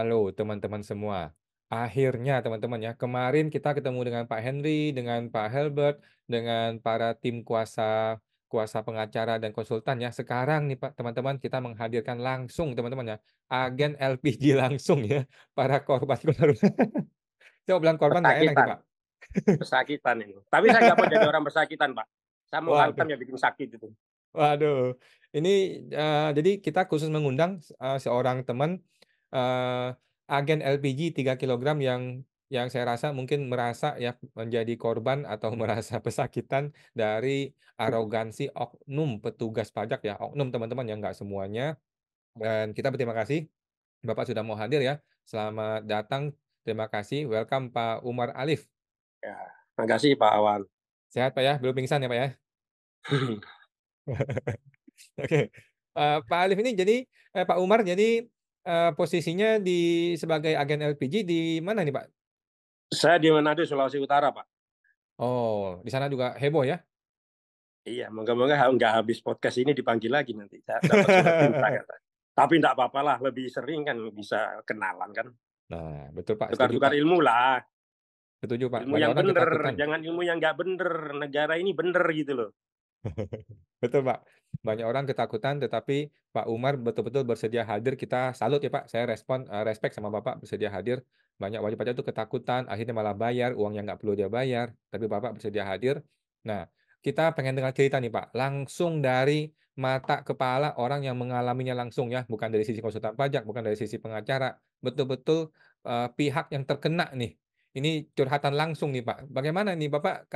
Halo teman-teman semua. Akhirnya teman-teman ya, kemarin kita ketemu dengan Pak Henry, dengan Pak Helbert, dengan para tim kuasa kuasa pengacara dan konsultan ya. Sekarang nih Pak teman-teman kita menghadirkan langsung teman-teman ya, agen LPG langsung ya para korban korban. Coba bilang korban enggak enak Pak. Pesakitan ini. Tapi saya nggak mau jadi orang bersakitan Pak. Saya mau hantam yang bikin sakit itu. Waduh, ini uh, jadi kita khusus mengundang uh, seorang teman uh, agen LPG 3 kg yang yang saya rasa mungkin merasa ya menjadi korban atau merasa pesakitan dari hmm. arogansi oknum petugas pajak ya oknum teman-teman yang nggak semuanya dan kita berterima kasih Bapak sudah mau hadir ya selamat datang terima kasih welcome Pak Umar Alif ya terima kasih Pak Awan sehat Pak ya belum pingsan ya Pak ya oke okay. uh, eh, Pak Alif ini jadi eh, Pak Umar jadi Eh, posisinya di sebagai agen LPG di mana nih, Pak? Saya di Manado, Sulawesi Utara, Pak. Oh, di sana juga heboh ya? Iya, moga-moga nggak habis podcast ini dipanggil lagi nanti. dapat surat cinta Tapi nggak apa-apalah, lebih sering kan bisa kenalan kan. Nah, betul Pak, Tukar-tukar ilmu lah. Setuju Pak, Ilmu yang benar, bener, jangan ilmu yang nggak bener. Negara ini bener gitu loh. Betul, Pak. Banyak orang ketakutan, tetapi Pak Umar betul-betul bersedia hadir. Kita salut ya, Pak. Saya respon, uh, respect sama Bapak bersedia hadir. Banyak wajib pajak itu ketakutan, akhirnya malah bayar, uang yang nggak perlu dia bayar. Tapi Bapak bersedia hadir. Nah, kita pengen dengar cerita nih, Pak. Langsung dari mata kepala orang yang mengalaminya langsung ya. Bukan dari sisi konsultan pajak, bukan dari sisi pengacara. Betul-betul uh, pihak yang terkena nih. Ini curhatan langsung nih, Pak. Bagaimana nih, Bapak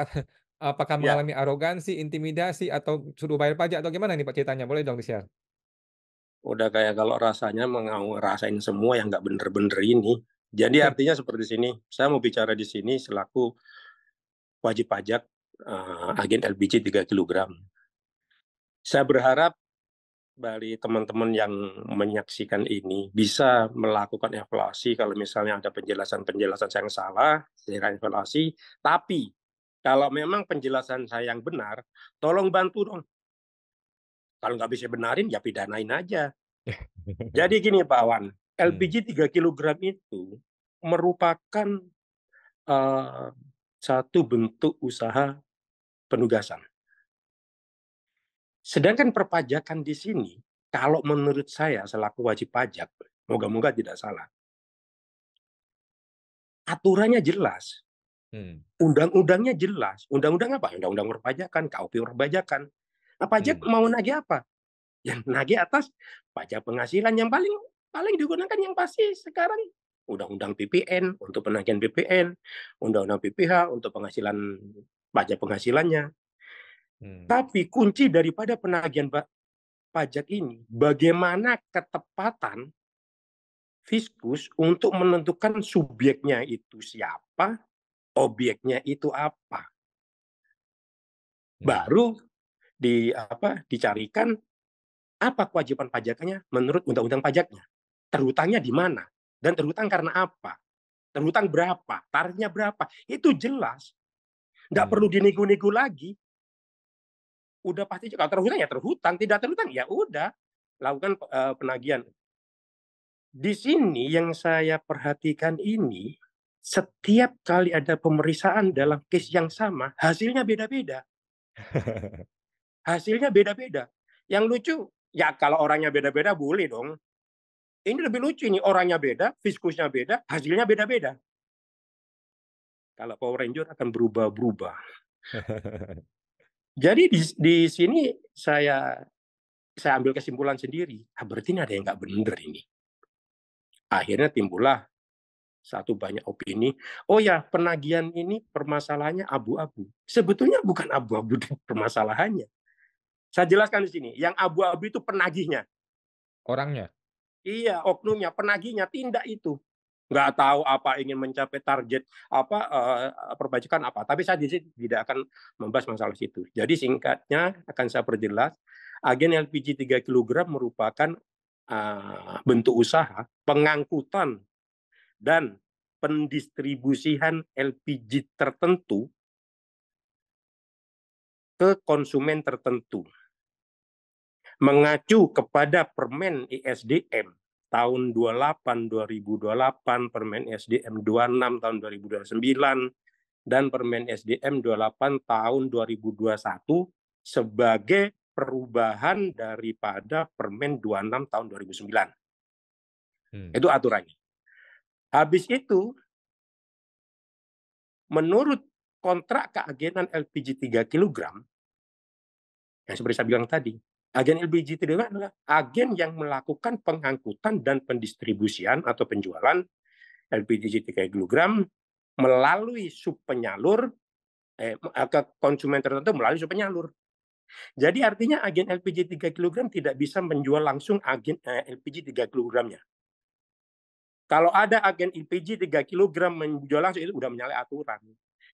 Apakah ya. mengalami arogansi, intimidasi, atau suruh bayar pajak atau gimana nih Pak ceritanya? Boleh dong di-share? Udah kayak kalau rasanya mau rasain semua yang nggak bener-bener ini. Jadi hmm. artinya seperti sini, saya mau bicara di sini selaku wajib pajak uh, agen LPG 3 kg. Saya berharap dari teman-teman yang menyaksikan ini bisa melakukan evaluasi kalau misalnya ada penjelasan-penjelasan yang salah, saya evaluasi, tapi kalau memang penjelasan saya yang benar, tolong bantu dong. Kalau nggak bisa benarin, ya pidanain aja. Jadi gini Pak Wan, LPG 3 kg itu merupakan uh, satu bentuk usaha penugasan. Sedangkan perpajakan di sini, kalau menurut saya selaku wajib pajak, moga-moga tidak salah, aturannya jelas Hmm. Undang-undangnya jelas. Undang-undang apa? Ya undang-undang perpajakan, KUP perpajakan. Nah, pajak hmm. mau nagih apa? Yang nagih atas pajak penghasilan yang paling paling digunakan yang pasti sekarang undang-undang PPN untuk penagihan PPN, undang-undang PPH untuk penghasilan pajak penghasilannya. Hmm. Tapi kunci daripada penagihan pajak ini bagaimana ketepatan fiskus untuk menentukan subjeknya itu siapa, objeknya itu apa. Ya. Baru di apa dicarikan apa kewajiban pajaknya menurut undang-undang pajaknya. terutangnya di mana dan terutang karena apa? Terutang berapa? Tarifnya berapa? Itu jelas. Nggak hmm. perlu dinego-nego lagi. Udah pasti kalau terhutang ya terhutang, tidak terhutang ya udah lakukan penagihan. Di sini yang saya perhatikan ini setiap kali ada pemeriksaan dalam case yang sama, hasilnya beda-beda. Hasilnya beda-beda. Yang lucu, ya kalau orangnya beda-beda boleh dong. Ini lebih lucu ini orangnya beda, fiskusnya beda, hasilnya beda-beda. Kalau Power Ranger akan berubah-berubah. Jadi di, di sini saya saya ambil kesimpulan sendiri. Ah, berarti ini ada yang nggak benar ini. Akhirnya timbullah satu banyak opini. Oh ya, penagihan ini permasalahannya abu-abu. Sebetulnya bukan abu-abu permasalahannya. Saya jelaskan di sini, yang abu-abu itu penagihnya. Orangnya? Iya, oknumnya, penagihnya tindak itu. Nggak tahu apa ingin mencapai target apa uh, eh, perbajakan apa. Tapi saya di sini tidak akan membahas masalah situ. Jadi singkatnya akan saya perjelas. Agen LPG 3 kg merupakan uh, bentuk usaha pengangkutan dan pendistribusian LPG tertentu ke konsumen tertentu. Mengacu kepada Permen ISDM e tahun 28 2028, Permen ISDM e 26 tahun 2029 dan Permen ISDM e 28 tahun 2021 sebagai perubahan daripada Permen 26 tahun 2009. Hmm. Itu aturannya. Habis itu, menurut kontrak keagenan LPG 3 kg, yang seperti saya bilang tadi, agen LPG 3 adalah agen yang melakukan pengangkutan dan pendistribusian atau penjualan LPG 3 kg melalui sub penyalur eh, eh, ke konsumen tertentu melalui sub penyalur. Jadi artinya agen LPG 3 kg tidak bisa menjual langsung agen eh, LPG 3 kg-nya. Kalau ada agen LPG 3 kg menjual langsung itu sudah menyalahi aturan.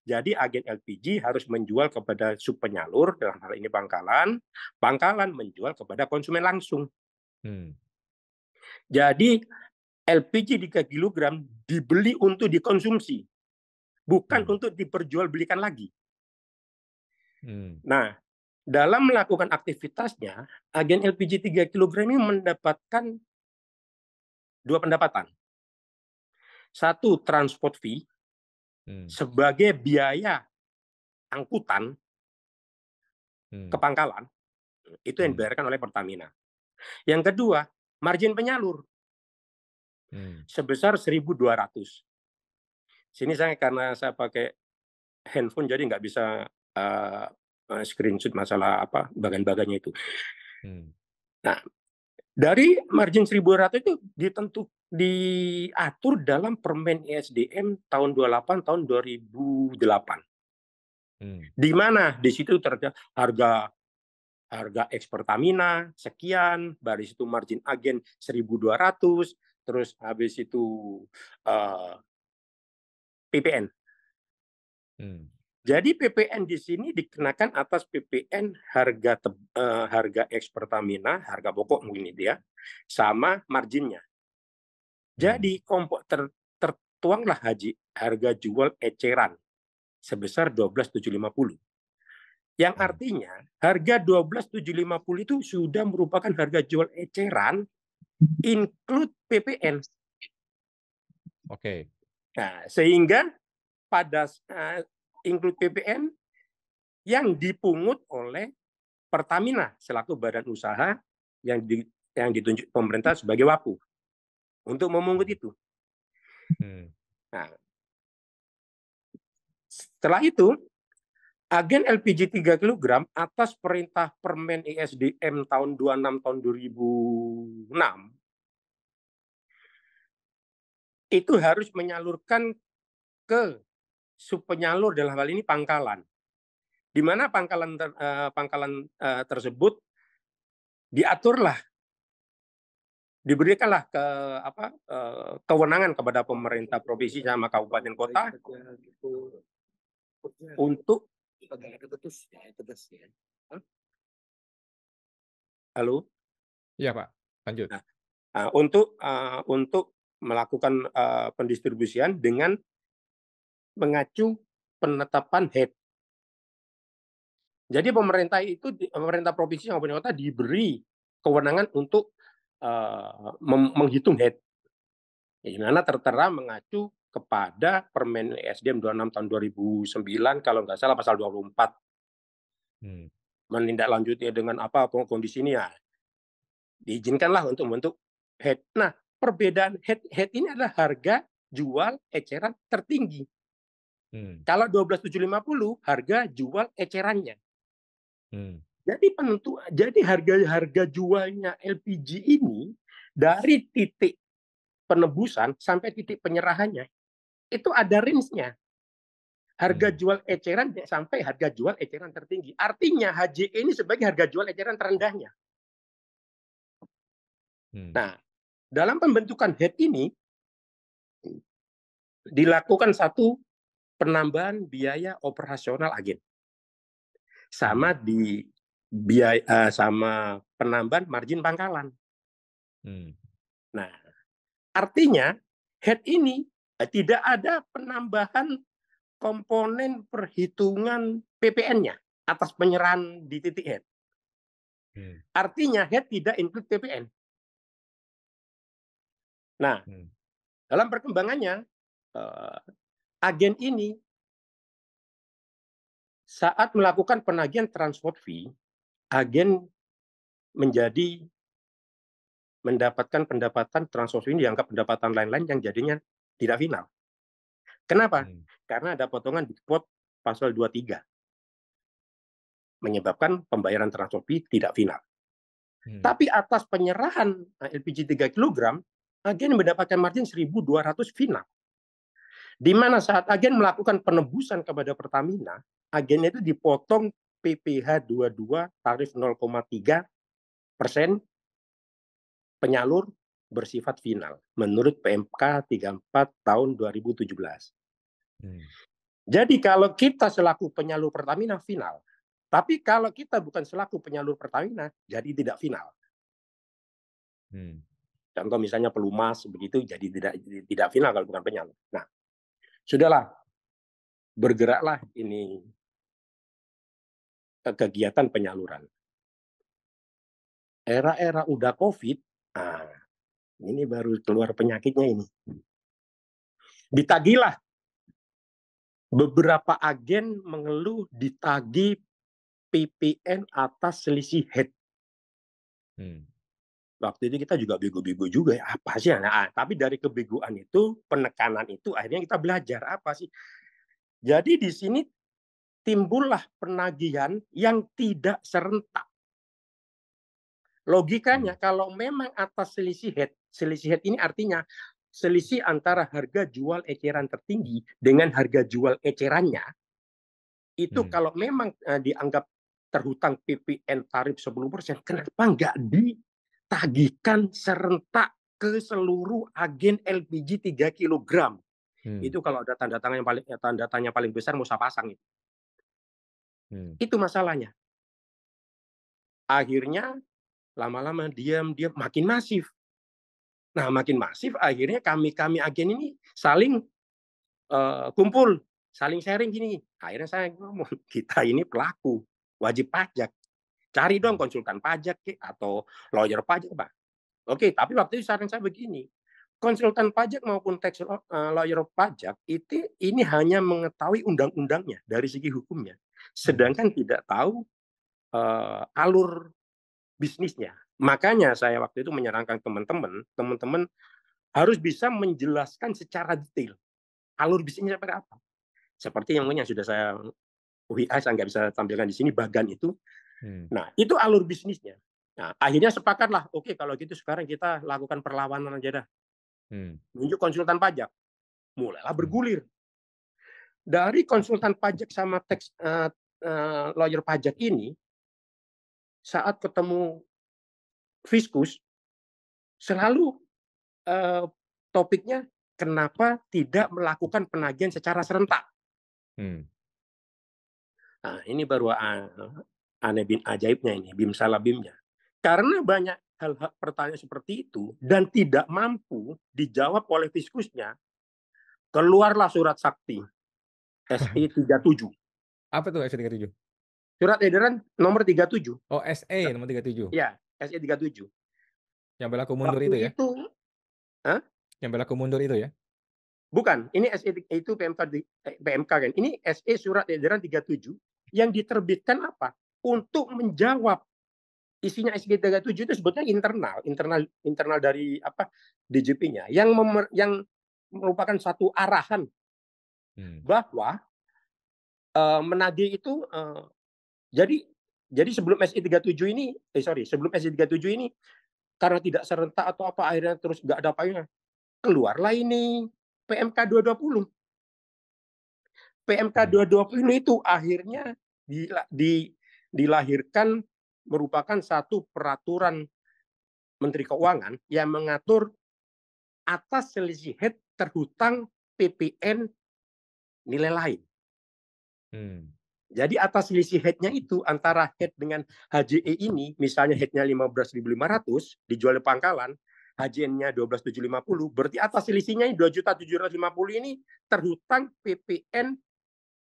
Jadi agen LPG harus menjual kepada sub penyalur dalam hal ini pangkalan, pangkalan menjual kepada konsumen langsung. Hmm. Jadi LPG 3 kg dibeli untuk dikonsumsi, bukan hmm. untuk diperjualbelikan lagi. Hmm. Nah, dalam melakukan aktivitasnya, agen LPG 3 kg ini mendapatkan dua pendapatan. Satu transport fee hmm. sebagai biaya angkutan hmm. ke pangkalan itu yang hmm. dibayarkan oleh Pertamina. Yang kedua, margin penyalur hmm. sebesar 1.200. Sini saya karena saya pakai handphone jadi nggak bisa uh, screenshot masalah apa bagian bagannya itu. Hmm. Nah, dari margin 1.200 itu ditentu diatur dalam Permen ESDM tahun 28 tahun 2008. Hmm. Di mana di situ terdapat harga harga eks Pertamina sekian, baris itu margin agen 1200, terus habis itu uh, eh, PPN. Hmm. Jadi PPN di sini dikenakan atas PPN harga uh, harga eks Pertamina, harga pokok mungkin dia, ya, sama marginnya. Jadi hmm. kompok ter, tertuanglah haji harga jual eceran sebesar 12.750. Yang hmm. artinya harga 12.750 itu sudah merupakan harga jual eceran include PPN. Oke. Okay. Nah, sehingga pada uh, include PPN yang dipungut oleh Pertamina selaku badan usaha yang di, yang ditunjuk pemerintah sebagai WAPU untuk memungut itu. Hmm. Nah, setelah itu, agen LPG 3 kg atas perintah Permen ISDM tahun 26 tahun 2006 itu harus menyalurkan ke subpenyalur dalam hal ini pangkalan. Di mana pangkalan eh, pangkalan eh, tersebut diaturlah diberikanlah ke apa eh, kewenangan kepada pemerintah provinsi sama kabupaten kota gitu. Gitu. untuk ya, ya. halo ya pak lanjut nah, ah, untuk ah, untuk melakukan ah, pendistribusian dengan mengacu penetapan head jadi pemerintah itu pemerintah provinsi maupun kota diberi kewenangan untuk uh, menghitung head. Di ya, mana tertera mengacu kepada Permen SDM 26 tahun 2009 kalau nggak salah pasal 24. Hmm. Menindaklanjuti dengan apa kondisi ini ya diizinkanlah untuk membentuk head. Nah, perbedaan head head ini adalah harga jual eceran tertinggi. Hmm. Kalau 12750 harga jual ecerannya. Hmm. Jadi penentu jadi harga-harga jualnya LPG ini dari titik penebusan sampai titik penyerahannya itu ada range-nya. Harga hmm. jual eceran sampai harga jual eceran tertinggi. Artinya HJE ini sebagai harga jual eceran terendahnya. Hmm. Nah, dalam pembentukan head ini dilakukan satu penambahan biaya operasional agen. Sama hmm. di biaya eh, sama penambahan margin pangkalan. Hmm. Nah, artinya head ini eh, tidak ada penambahan komponen perhitungan PPN-nya atas penyerahan di titik head. Hmm. Artinya head tidak include PPN. Nah, hmm. dalam perkembangannya uh, agen ini saat melakukan penagihan transport fee agen menjadi mendapatkan pendapatan transaksi ini dianggap pendapatan lain-lain yang jadinya tidak final. Kenapa? Hmm. Karena ada potongan di quote pasal 23. Menyebabkan pembayaran transaksi tidak final. Hmm. Tapi atas penyerahan LPG 3 kg, agen mendapatkan margin 1.200 final. Di mana saat agen melakukan penebusan kepada Pertamina, agen itu dipotong PPH 22 tarif 0,3 persen penyalur bersifat final menurut PMK 34 tahun 2017. Hmm. Jadi kalau kita selaku penyalur Pertamina final, tapi kalau kita bukan selaku penyalur Pertamina jadi tidak final. Hmm. Contoh misalnya pelumas begitu jadi tidak tidak final kalau bukan penyalur. Nah, sudahlah bergeraklah ini Eh, kegiatan penyaluran. Era-era udah COVID, ah, ini baru keluar penyakitnya ini. Ditagilah. Beberapa agen mengeluh ditagi PPN atas selisih head. Hmm. Waktu itu kita juga bego-bego juga ya. Apa sih? Nah, ah, tapi dari kebegoan itu, penekanan itu, akhirnya kita belajar apa sih. Jadi di sini timbullah penagihan yang tidak serentak. Logikanya hmm. kalau memang atas selisih head, selisih head ini artinya selisih antara harga jual eceran tertinggi dengan harga jual ecerannya itu hmm. kalau memang uh, dianggap terhutang PPN tarif 10%, kenapa nggak ditagihkan serentak ke seluruh agen LPG 3 kg? Hmm. Itu kalau ada tanda tangan yang paling eh, tanda tanya paling besar mau saya pasang itu. Hmm. Itu masalahnya. Akhirnya lama-lama diam dia makin masif. Nah, makin masif akhirnya kami-kami agen ini saling uh, kumpul, saling sharing gini. Akhirnya saya ngomong, kita ini pelaku, wajib pajak. Cari dong hmm. konsultan pajak ke, atau lawyer pajak, Pak. Oke, tapi waktu itu saran saya begini. Konsultan pajak maupun tax eh, lawyer pajak itu ini hanya mengetahui undang-undangnya dari segi hukumnya sedangkan tidak tahu uh, alur bisnisnya. Makanya saya waktu itu menyarankan teman-teman, teman-teman harus bisa menjelaskan secara detail alur bisnisnya seperti apa. Seperti yang yang sudah saya WA saya nggak bisa tampilkan di sini bagan itu. Hmm. Nah itu alur bisnisnya. Nah, akhirnya sepakatlah, oke kalau gitu sekarang kita lakukan perlawanan aja dah. Hmm. Menunjuk konsultan pajak, mulailah hmm. bergulir dari konsultan pajak sama tax uh, uh, lawyer pajak ini saat ketemu fiskus selalu uh, topiknya kenapa tidak melakukan penagihan secara serentak. Hmm. Nah, ini baru eh, aneh bin ajaibnya ini, bim salah bimnya. Karena banyak hal, hal pertanyaan seperti itu dan tidak mampu dijawab oleh fiskusnya, keluarlah surat sakti. SE37. Apa tuh SE37? Surat edaran nomor 37. Oh, SE ya. nomor 37. Iya, SE37. Yang berlaku mundur Waktu itu ya? Itu, Hah? Yang berlaku mundur itu ya? Bukan, ini SE itu PMK, eh, PMK kan. Ini SE surat edaran 37 yang diterbitkan apa? Untuk menjawab isinya SG37 e itu sebetulnya internal, internal internal dari apa DJP-nya yang memer, yang merupakan satu arahan hmm. bahwa uh, menagih itu uh, jadi jadi sebelum SI 37 ini eh sorry sebelum SI 37 ini karena tidak serentak atau apa akhirnya terus nggak ada payungnya keluarlah ini PMK 220 PMK 220 itu akhirnya di, di, dilahirkan merupakan satu peraturan Menteri Keuangan yang mengatur atas selisih head terhutang PPN nilai lain. Hmm. Jadi atas selisih headnya itu antara head dengan HJE ini, misalnya headnya 15.500 dijual di pangkalan, HJN-nya 12.750, berarti atas selisihnya 2.750 ini terhutang PPN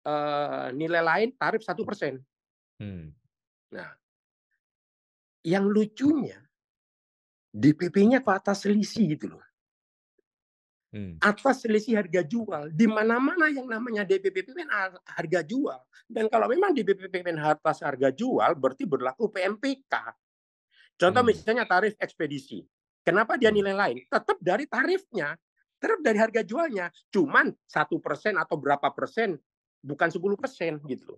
eh, nilai lain tarif satu persen. Hmm. Nah, yang lucunya DPP-nya ke atas selisih gitu loh hmm. atas selisih harga jual di mana-mana yang namanya DPPPN harga jual dan kalau memang DPPPN atas harga jual berarti berlaku PMPK contoh hmm. misalnya tarif ekspedisi kenapa dia hmm. nilai lain tetap dari tarifnya tetap dari harga jualnya cuman satu persen atau berapa persen bukan 10 persen gitu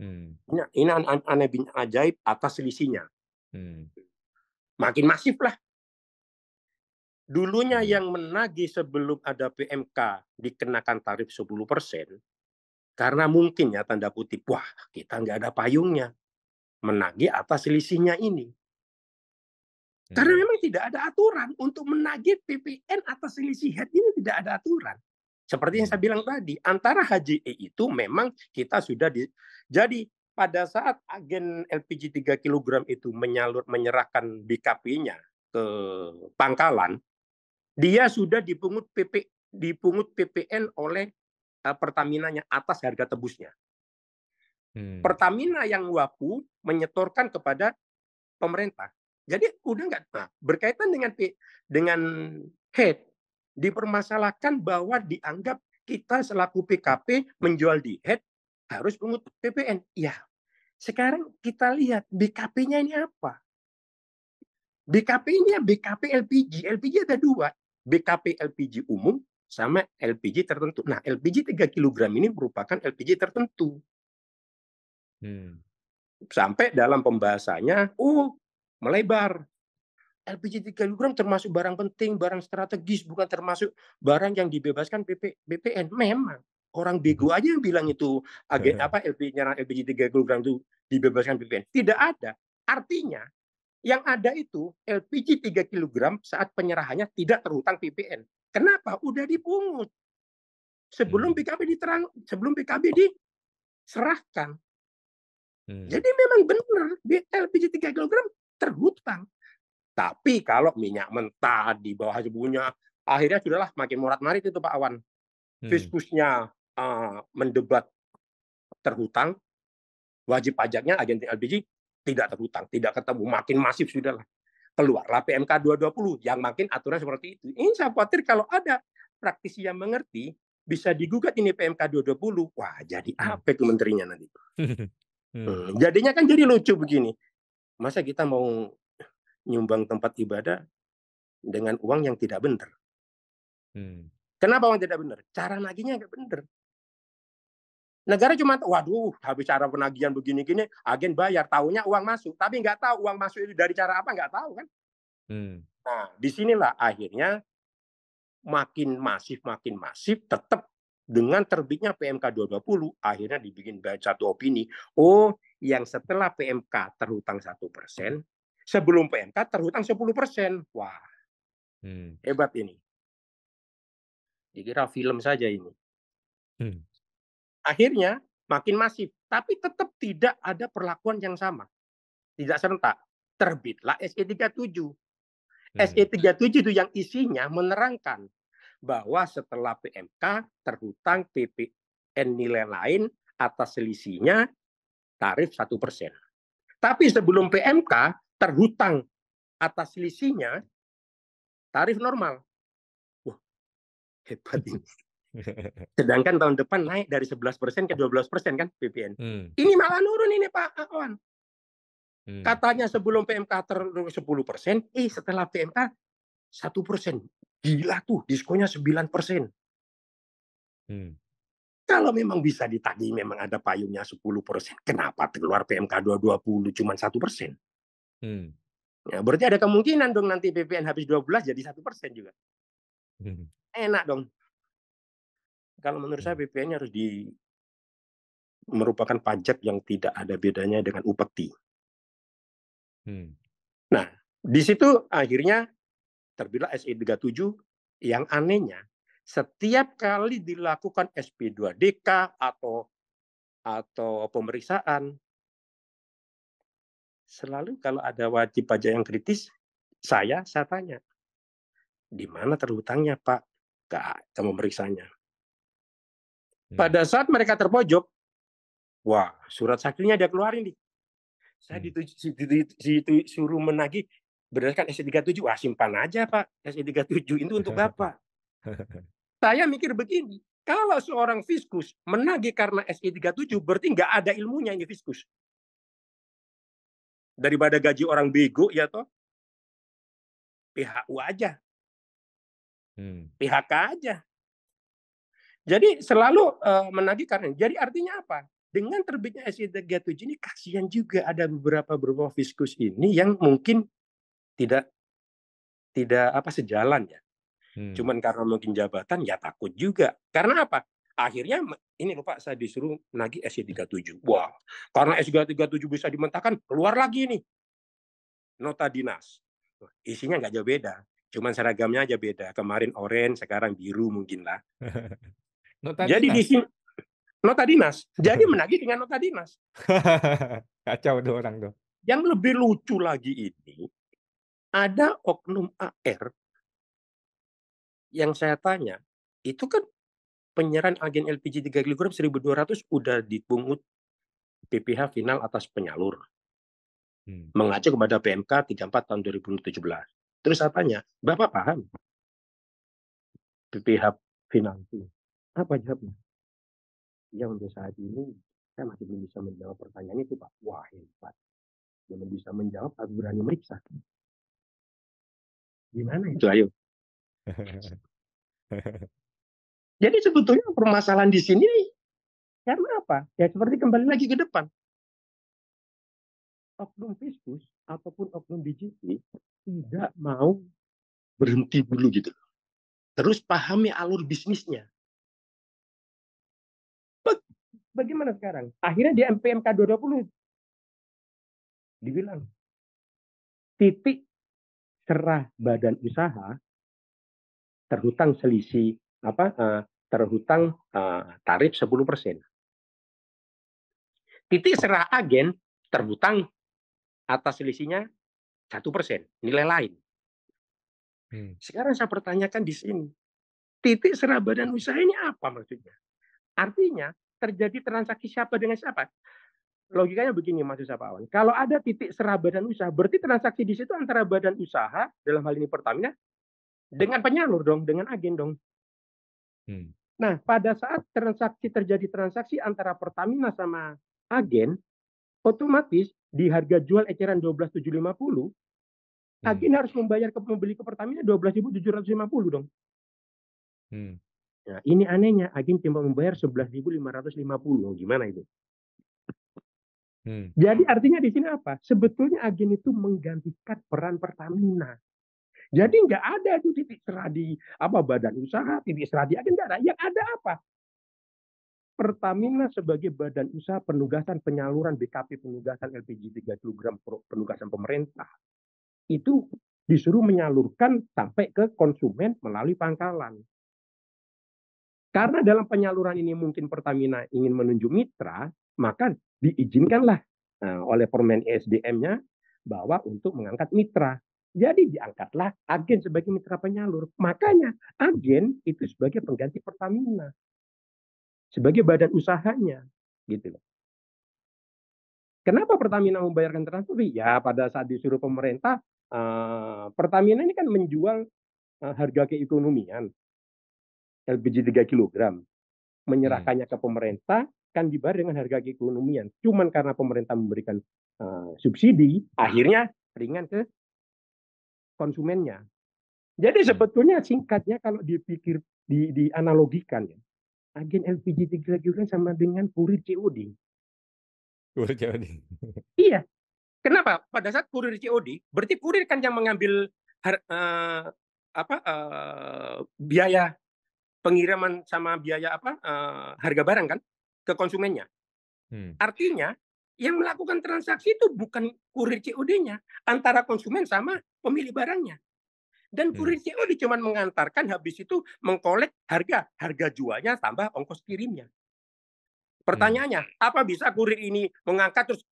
hmm. Nah, ini, ini aneh bin ajaib atas selisihnya hmm. makin masif lah dulunya hmm. yang menagih sebelum ada PMK dikenakan tarif 10 persen, karena mungkin ya tanda kutip, wah kita nggak ada payungnya, menagih atas selisihnya ini. Hmm. Karena memang tidak ada aturan untuk menagih PPN atas selisih head ini tidak ada aturan. Seperti yang hmm. saya bilang tadi, antara HJE itu memang kita sudah di, jadi pada saat agen LPG 3 kg itu menyalur menyerahkan BKP-nya ke pangkalan, dia sudah dipungut PP dipungut PPN oleh eh, Pertamina-nya atas harga tebusnya. Hmm. Pertamina yang wapu menyetorkan kepada pemerintah. Jadi udah nggak nah, berkaitan dengan dengan head dipermasalahkan bahwa dianggap kita selaku PKP menjual di head harus pungut PPN. Ya, sekarang kita lihat BKP-nya ini apa? BKP nya BKP LPG. LPG ada dua, BKP LPG umum sama LPG tertentu. Nah, LPG 3 kg ini merupakan LPG tertentu. Hmm. Sampai dalam pembahasannya, oh melebar. LPG 3 kg termasuk barang penting, barang strategis, bukan termasuk barang yang dibebaskan BP, BPN. Memang orang bego hmm. aja yang bilang itu agen apa LPG tiga LPG 3 kg itu dibebaskan BPN. Tidak ada. Artinya yang ada itu LPG 3 kg saat penyerahannya tidak terhutang PPN. Kenapa? Udah dipungut. Sebelum hmm. PKB diterang, sebelum PKB diserahkan. Hmm. Jadi memang benar LPG 3 kg terhutang. Tapi kalau minyak mentah di bawah sebunya, akhirnya sudahlah makin murat marit itu Pak Awan. Hmm. Fiskusnya uh, mendebat terhutang, wajib pajaknya agen LPG tidak terhutang, tidak ketemu, makin masif sudahlah. Keluarlah PMK 220 yang makin aturan seperti itu. Ini saya khawatir kalau ada praktisi yang mengerti bisa digugat ini PMK 220. Wah, jadi hmm. apa itu menterinya nanti? Hmm. hmm. Jadinya kan jadi lucu begini. Masa kita mau nyumbang tempat ibadah dengan uang yang tidak benar? Hmm. Kenapa uang tidak benar? Cara naginya nggak benar. Negara cuma, waduh, habis cara penagihan begini-gini, agen bayar, tahunya uang masuk, tapi nggak tahu uang masuk itu dari cara apa, nggak tahu kan? Hmm. Nah, disinilah akhirnya makin masif, makin masif, tetap dengan terbitnya PMK 220, akhirnya dibikin satu opini, oh, yang setelah PMK terhutang satu persen, sebelum PMK terhutang 10 persen. Wah, hmm. hebat ini. Dikira film saja ini. Hmm. Akhirnya makin masif, tapi tetap tidak ada perlakuan yang sama. Tidak serentak. Terbitlah SE 37. SE 37 itu yang isinya menerangkan bahwa setelah PMK terhutang PPN nilai lain atas selisihnya tarif satu persen. Tapi sebelum PMK terhutang atas selisihnya tarif normal. Wah, hebat ini. Sedangkan tahun depan naik dari 11% ke 12% kan PPN. Hmm. Ini malah nurun ini Pak Kawan. Hmm. Katanya sebelum PMK turun 10%, eh setelah PMK 1%. Gila tuh, diskonnya 9%. Hmm. Kalau memang bisa ditagi memang ada payungnya 10%, kenapa keluar PMK 220 cuma 1%? Hmm. Ya, berarti ada kemungkinan dong nanti PPN habis 12 jadi 1% juga. Hmm. Enak dong kalau menurut saya BPN hmm. harus di merupakan pajak yang tidak ada bedanya dengan upeti. Hmm. Nah, di situ akhirnya terbilang SE 37 yang anehnya setiap kali dilakukan SP2DK atau atau pemeriksaan selalu kalau ada wajib pajak yang kritis saya saya tanya di mana terhutangnya Pak? Kamu meriksanya. Hmm. Pada saat mereka terpojok, wah surat sakitnya dia keluarin nih. Saya hmm. dituju, disuruh menagih berdasarkan SE37, wah simpan aja Pak, SE37 itu untuk Bapak. Saya mikir begini, kalau seorang fiskus menagih karena SE37, berarti nggak ada ilmunya ini fiskus. Daripada gaji orang bego ya toh, PHU aja, hmm. PHK aja. Jadi selalu uh, eh, menagih karena. Jadi artinya apa? Dengan terbitnya SI 37 ini kasihan juga ada beberapa beberapa fiskus ini yang mungkin tidak tidak apa sejalan ya. Hmm. Cuman karena mungkin jabatan ya takut juga. Karena apa? Akhirnya ini lupa saya disuruh nagi SI 37. Wah, karena SI 37 bisa dimentahkan, keluar lagi ini. Nota dinas. Isinya nggak jauh beda. Cuman seragamnya aja beda. Kemarin orange, sekarang biru mungkin lah. Nota Jadi dinas. di sini nota dinas. Jadi menagih dengan nota dinas. Kacau tuh orang tuh. Yang lebih lucu lagi ini ada oknum AR yang saya tanya, itu kan penyerahan agen LPG 3 kg 1200 udah dipungut PPH final atas penyalur. Hmm. Mengacu kepada PMK 34 tahun 2017. Terus saya tanya, Bapak paham PPH final itu? Apa jawabnya? Ya untuk saat ini saya masih belum bisa menjawab pertanyaan itu Pak. Wah hebat. Belum bisa menjawab, aku berani meriksa. Gimana ya? itu ayo? Jadi sebetulnya permasalahan di sini karena apa? Ya seperti kembali lagi ke depan. Oknum fiskus ataupun oknum BGP tidak mau berhenti dulu gitu. Terus pahami alur bisnisnya. Bagaimana sekarang? Akhirnya di MPMK 220 dibilang titik serah badan usaha terhutang selisih apa eh, terhutang uh, tarif 10%. Titik serah agen terhutang atas selisihnya satu persen nilai lain. Hmm. Sekarang saya pertanyakan di sini, titik serah badan usaha ini apa maksudnya? Artinya terjadi transaksi siapa dengan siapa. Logikanya begini Mas saya Kalau ada titik serah badan usaha, berarti transaksi di situ antara badan usaha, dalam hal ini Pertamina, dengan penyalur dong, dengan agen dong. Hmm. Nah, pada saat transaksi terjadi transaksi antara Pertamina sama agen, otomatis di harga jual eceran 12.750, hmm. agen harus membayar ke pembeli ke Pertamina 12.750 dong. Hmm. Nah, ini anehnya agen cuma membayar 11.550. Gimana itu? Hmm. Jadi artinya di sini apa? Sebetulnya agen itu menggantikan peran Pertamina. Jadi nggak ada itu titik seradi apa badan usaha, titik seradi agen nggak ada. Yang ada apa? Pertamina sebagai badan usaha penugasan penyaluran BKP penugasan LPG 3 kg penugasan pemerintah itu disuruh menyalurkan sampai ke konsumen melalui pangkalan. Karena dalam penyaluran ini mungkin Pertamina ingin menunjuk mitra, maka diizinkanlah eh, oleh Permen ESDM-nya bahwa untuk mengangkat mitra. Jadi diangkatlah agen sebagai mitra penyalur. Makanya agen itu sebagai pengganti Pertamina. Sebagai badan usahanya. gitu loh. Kenapa Pertamina membayarkan transfer? Ya pada saat disuruh pemerintah, eh, Pertamina ini kan menjual eh, harga keekonomian LPG 3 kg, menyerahkannya ke pemerintah kan dibayar dengan harga keekonomian. Cuman karena pemerintah memberikan uh, subsidi, akhirnya hmm. ringan ke konsumennya. Jadi hmm. sebetulnya singkatnya kalau dipikir di, dianalogikan ya, agen LPG 3 kg sama dengan kurir COD. Kurir COD. iya. Kenapa? Pada saat kurir COD, berarti kurir kan yang mengambil har, uh, apa uh, biaya pengiriman sama biaya apa uh, harga barang kan ke konsumennya. Hmm. Artinya yang melakukan transaksi itu bukan kurir COD-nya antara konsumen sama pemilik barangnya. Dan hmm. kurir COD cuma mengantarkan habis itu mengkolek harga, harga jualnya tambah ongkos kirimnya. Hmm. Pertanyaannya, hmm. apa bisa kurir ini mengangkat terus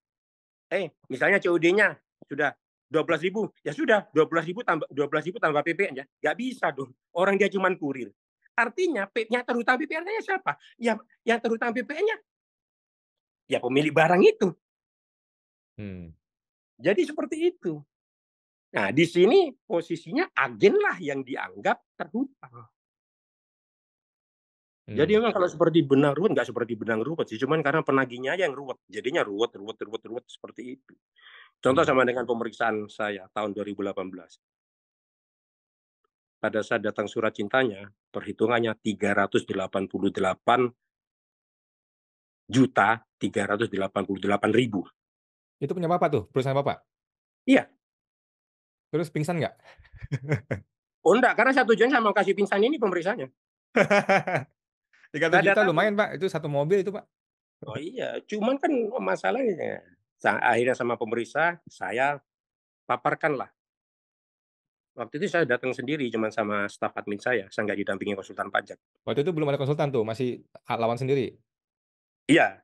eh misalnya COD-nya sudah belas ribu ya sudah belas ribu tambah belas ribu tambah PPN ya nggak bisa dong orang dia cuma kurir Artinya yang terutang bpn nya siapa? Ya, yang terutang bpn nya ya pemilik barang itu. Hmm. Jadi seperti itu. Nah, di sini posisinya agenlah yang dianggap terhutang. Hmm. Jadi memang kalau seperti benang ruwet nggak seperti benang ruwet sih, cuman karena penagihnya yang ruwet, jadinya ruwet, ruwet, ruwet, ruwet seperti itu. Contoh hmm. sama dengan pemeriksaan saya tahun 2018 pada saat datang surat cintanya, perhitungannya 388 juta 388 ribu. Itu punya Bapak tuh, perusahaan Bapak? Iya. Terus pingsan nggak? oh enggak, karena satu tujuan sama kasih pingsan ini pemeriksaannya. 300 juta lumayan Pak, itu satu mobil itu Pak. Oh iya, cuman kan masalahnya akhirnya sama pemeriksa saya paparkanlah Waktu itu saya datang sendiri cuman sama staff admin saya, saya nggak didampingi konsultan pajak. Waktu itu belum ada konsultan tuh, masih ah, lawan sendiri? Iya,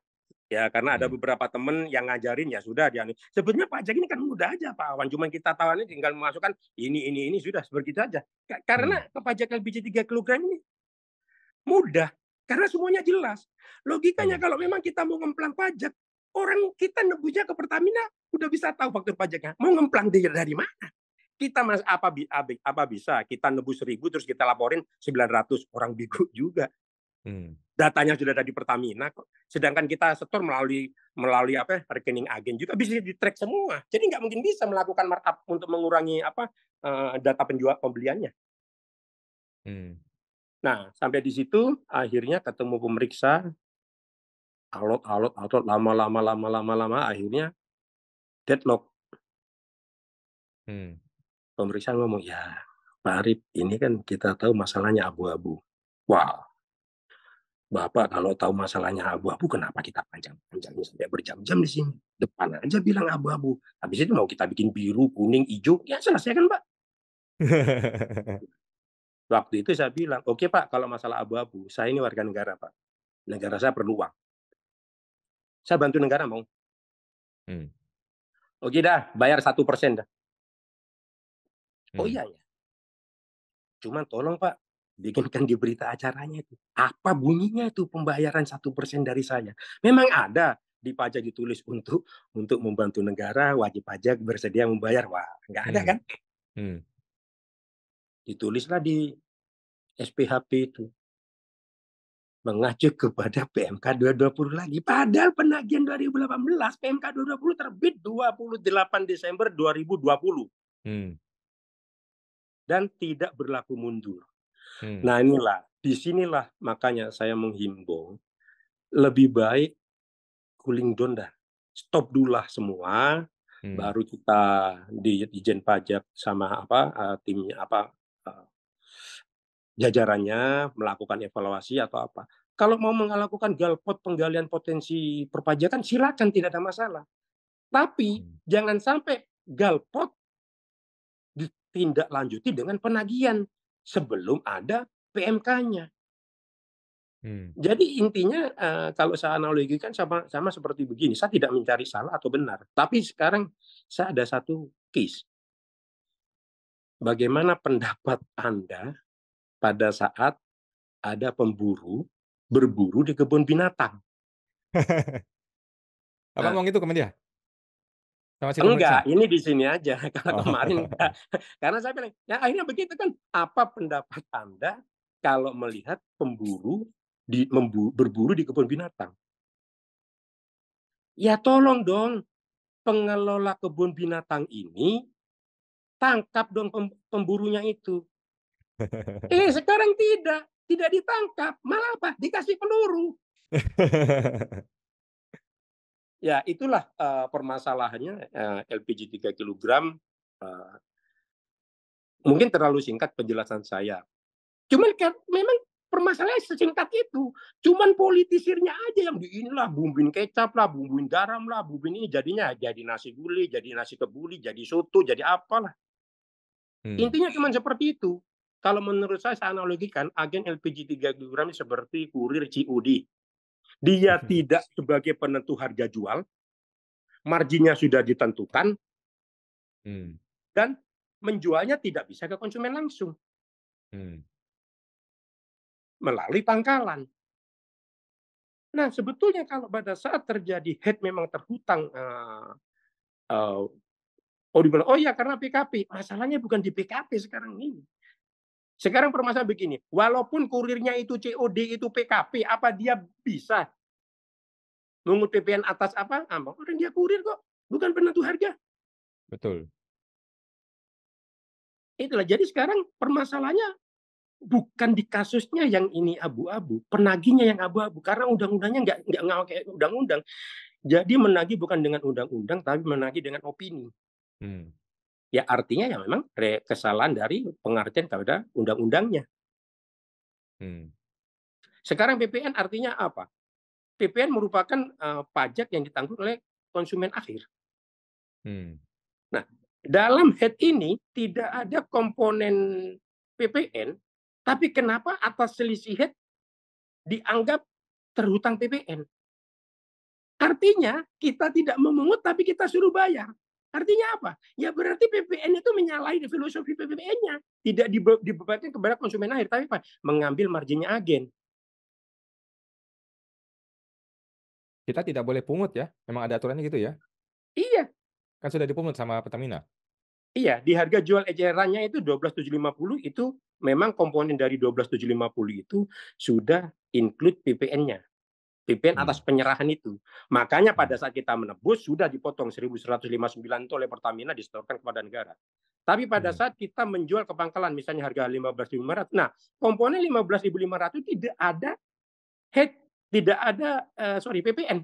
Ya, karena ada hmm. beberapa temen yang ngajarin ya sudah dia sebetulnya pajak ini kan mudah aja Pak Awan, cuman kita tawannya tinggal memasukkan ini ini ini sudah seperti itu aja. Karena ke pajak LBJ 3 kg ini mudah karena semuanya jelas. Logikanya hmm. kalau memang kita mau ngemplang pajak, orang kita nebusnya ke Pertamina udah bisa tahu faktor pajaknya. Mau ngemplang dari mana? Kita mas, apa, apa, apa bisa kita nebus seribu terus kita laporin 900 orang bigo juga. Hmm. Datanya sudah ada di Pertamina kok. Sedangkan kita setor melalui melalui apa rekening agen juga bisa di track semua. Jadi nggak mungkin bisa melakukan markup untuk mengurangi apa eh, data penjual pembeliannya. Hmm. Nah sampai di situ akhirnya ketemu pemeriksa alot alot alot lama lama lama lama lama akhirnya deadlock. Hmm pemeriksa ngomong ya Pak Arif ini kan kita tahu masalahnya abu-abu wow Bapak kalau tahu masalahnya abu-abu kenapa kita panjang-panjangnya sampai berjam-jam di sini depan aja bilang abu-abu habis itu mau kita bikin biru kuning hijau ya selesai kan Pak Waktu itu saya bilang, oke okay, Pak, kalau masalah abu-abu, saya ini warga negara Pak. Negara saya perlu uang. Saya bantu negara mau. Hmm. Oke dah, bayar satu persen dah. Oh hmm. Oh iya ya. Cuman tolong Pak, bikinkan di berita acaranya itu. Apa bunyinya itu pembayaran satu persen dari saya? Memang ada di pajak ditulis untuk untuk membantu negara wajib pajak bersedia membayar. Wah, nggak ada hmm. kan? Hmm. Ditulislah di SPHP itu mengacu kepada PMK 220 lagi. Padahal penagihan 2018 PMK 220 terbit 28 Desember 2020. Hmm dan tidak berlaku mundur. Hmm. Nah inilah, disinilah makanya saya menghimbau lebih baik cooling down dah. Stop dulu lah semua, hmm. baru kita di dijen pajak sama apa eh, timnya apa eh, jajarannya melakukan evaluasi atau apa. Kalau mau melakukan galpot penggalian potensi perpajakan silakan tidak ada masalah. Tapi hmm. jangan sampai galpot tindak lanjuti dengan penagihan sebelum ada PMK-nya. Hmm. Jadi intinya eh, kalau saya analogikan sama sama seperti begini, saya tidak mencari salah atau benar, tapi sekarang saya ada satu case. Bagaimana pendapat Anda pada saat ada pemburu berburu di kebun binatang? Apa nah, ngomong itu kemudian? Enggak, ini di sini aja. Kalau oh. kemarin Karena saya bilang, ya akhirnya begitu kan. Apa pendapat Anda kalau melihat pemburu di membu, berburu di kebun binatang? Ya tolong dong pengelola kebun binatang ini tangkap dong pemburunya itu. Eh sekarang tidak, tidak ditangkap, malah apa? Dikasih peluru. Ya, itulah uh, permasalahannya uh, LPG 3 kg. Uh, mungkin terlalu singkat penjelasan saya. Cuman kan memang permasalahan sesingkat itu. Cuman politisirnya aja yang diinilah, bumbuin kecap lah, bumbuin garam lah, bumbuin ini jadinya jadi nasi guli, jadi nasi kebuli, jadi soto, jadi apalah. Hmm. Intinya cuman seperti itu. Kalau menurut saya saya analogikan agen LPG 3 kg seperti kurir COD dia mhm. tidak sebagai penentu harga jual, marginnya sudah ditentukan, hmm. dan menjualnya tidak bisa ke konsumen langsung. Hmm. Melalui pangkalan. Nah, sebetulnya kalau pada saat terjadi head memang terhutang uh, uh, oh oh ya karena PKP. Masalahnya bukan di PKP sekarang ini. Sekarang permasalahan begini, walaupun kurirnya itu COD itu PKP, apa dia bisa mengut PPN atas apa? Apa? Ah, orang dia kurir kok, bukan penentu harga. Betul. Itulah jadi sekarang permasalahannya bukan di kasusnya yang ini abu-abu, penagihnya yang abu-abu karena undang-undangnya nggak nggak ngawake undang-undang. Jadi menagih bukan dengan undang-undang tapi menagih dengan opini. Hmm. Ya artinya ya memang kesalahan dari pengertian kepada undang-undangnya. Hmm. Sekarang PPN artinya apa? PPN merupakan uh, pajak yang ditanggung oleh konsumen akhir. Hmm. Nah, dalam head ini tidak ada komponen PPN, tapi kenapa atas selisih head dianggap terhutang PPN? Artinya kita tidak memungut tapi kita suruh bayar. Artinya apa? Ya berarti PPN itu menyalahi filosofi PPN-nya. Tidak dibebankan kepada konsumen akhir, tapi apa? Mengambil marginnya agen. Kita tidak boleh pungut ya? Memang ada aturannya gitu ya? Iya. Kan sudah dipungut sama Pertamina. Iya, di harga jual ecerannya itu 12.750 itu memang komponen dari 12.750 itu sudah include PPN-nya. PPN hmm. atas penyerahan itu. Makanya hmm. pada saat kita menebus sudah dipotong 1159 itu oleh Pertamina disetorkan kepada negara. Tapi pada hmm. saat kita menjual ke pangkalan misalnya harga 15.500. Nah, komponen 15.500 tidak ada head, tidak ada uh, sorry PPN.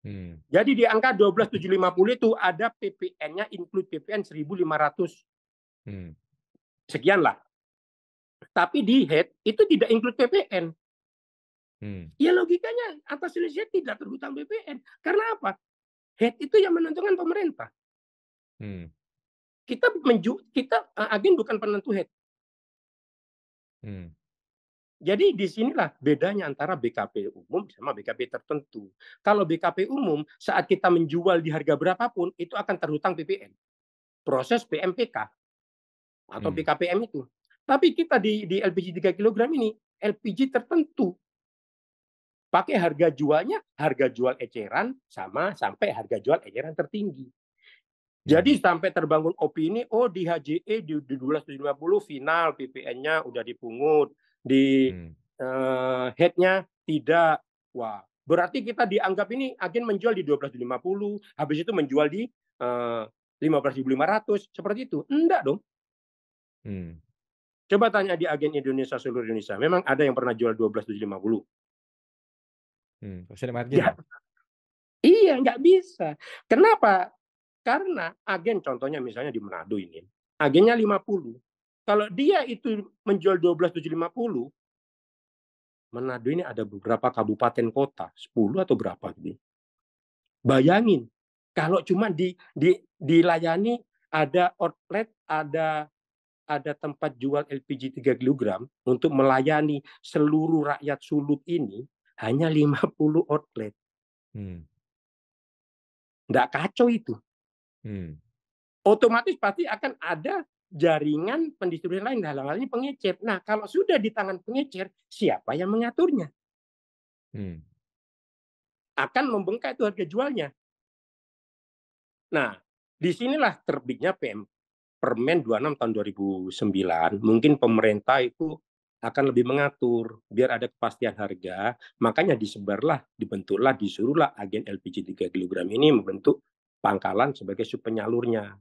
Hmm. Jadi di angka 12750 itu ada PPN-nya include PPN 1500. Hmm. Sekian lah. Tapi di head itu tidak include PPN. Hmm. Ya logikanya atas Indonesia tidak terhutang BPN. Karena apa? Head itu yang menentukan pemerintah. Hmm. Kita menju kita eh, agen bukan penentu head. Hmm. Jadi disinilah bedanya antara BKP umum sama BKP tertentu. Kalau BKP umum saat kita menjual di harga berapapun itu akan terhutang BPN Proses PMPK atau hmm. PKPM itu. Tapi kita di, di LPG 3 kg ini LPG tertentu pakai harga jualnya harga jual eceran sama sampai harga jual eceran tertinggi. Hmm. Jadi sampai terbangun opini, oh di HJE di 12.750 final PPN-nya udah dipungut, di hmm. uh, head-nya tidak. Wah, berarti kita dianggap ini agen menjual di 12.750, habis itu menjual di eh, uh, 15.500, seperti itu. Enggak dong. Hmm. Coba tanya di agen Indonesia seluruh Indonesia, memang ada yang pernah jual 12.750? Hmm, margin. Ya. Iya, nggak bisa. Kenapa? Karena agen contohnya misalnya di Manado ini, agennya 50. Kalau dia itu menjual 12.750, Manado ini ada beberapa kabupaten kota, 10 atau berapa gitu. Bayangin, kalau cuma di, di dilayani ada outlet, ada ada tempat jual LPG 3 kg untuk melayani seluruh rakyat sulut ini, hanya 50 outlet. Hmm. kacau itu. Hmm. Otomatis pasti akan ada jaringan pendistribusian lain dalam hal ini pengecer. Nah, kalau sudah di tangan pengecer, siapa yang mengaturnya? Hmm. Akan membengkak itu harga jualnya. Nah, disinilah terbitnya PM Permen 26 tahun 2009. Mungkin pemerintah itu akan lebih mengatur biar ada kepastian harga makanya disebarlah dibentuklah disuruhlah agen LPG 3 kg ini membentuk pangkalan sebagai sub penyalurnya